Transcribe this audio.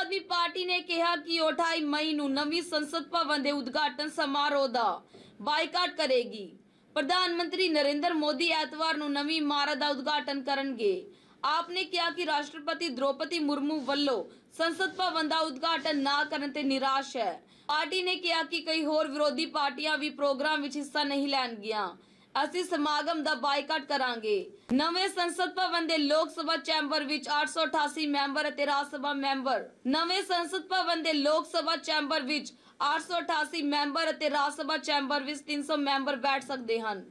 ਆਦਮੀ party ਨੇ ਕਿਹਾ ਕਿ ਉਹ 28 ਮਈ ਨੂੰ ਨਵੀਂ ਸੰਸਦ ਭਵਨ ਦੇ ਉਦਘਾਟਨ ਸਮਾਰੋਹ ਦਾ ਬਾਈਕਾਟ ਕਰੇਗੀ ਪ੍ਰਧਾਨ ਮੰਤਰੀ ਨਰਿੰਦਰ ਮੋਦੀ ਐਤਵਾਰ ਨੂੰ ਨਵੀਂ ਇਮਾਰਤ ਦਾ ਉਦਘਾਟਨ ਕਰਨਗੇ ਆਪਨੇ ਕਿਹਾ ਕਿ ਰਾਸ਼ਟਰਪਤੀ ਦ੍ਰੋਪਦੀ ਮੁਰਮੂ ਵੱਲੋਂ ਸੰਸਦ ਭਵਨ ਦਾ ਉਦਘਾਟਨ ਨਾ ਕਰਨ ਤੇ ਨਿਰਾਸ਼ ਹੈ ਪਾਰਟੀ ਨੇ ਕਿਹਾ ਕਿ ਕਈ ਹੋਰ ਵਿਰੋਧੀ ਪਾਰਟੀਆਂ ਵੀ ਪ੍ਰੋਗਰਾਮ ਵਿੱਚ ਹਿੱਸਾ ਨਹੀਂ ਲੈਣਗੀਆਂ ਅਸੀਂ ਸਮਾਗਮ ਦਾ ਬਾਈਕਾਟ ਕਰਾਂਗੇ ਨਵੇਂ ਸੰਸਦ ਭਵਨ ਦੇ ਲੋਕ ਸਭਾ ਚੈਂਬਰ ਵਿੱਚ 888 ਮੈਂਬਰ ਅਤੇ ਰਾਜ ਸਭਾ ਮੈਂਬਰ ਨਵੇਂ ਸੰਸਦ ਭਵਨ ਦੇ ਲੋਕ ਸਭਾ ਚੈਂਬਰ ਵਿੱਚ 888 ਮੈਂਬਰ ਅਤੇ ਰਾਜ ਸਭਾ ਚੈਂਬਰ ਵਿੱਚ 300 ਮੈਂਬਰ ਬੈਠ ਸਕਦੇ ਹਨ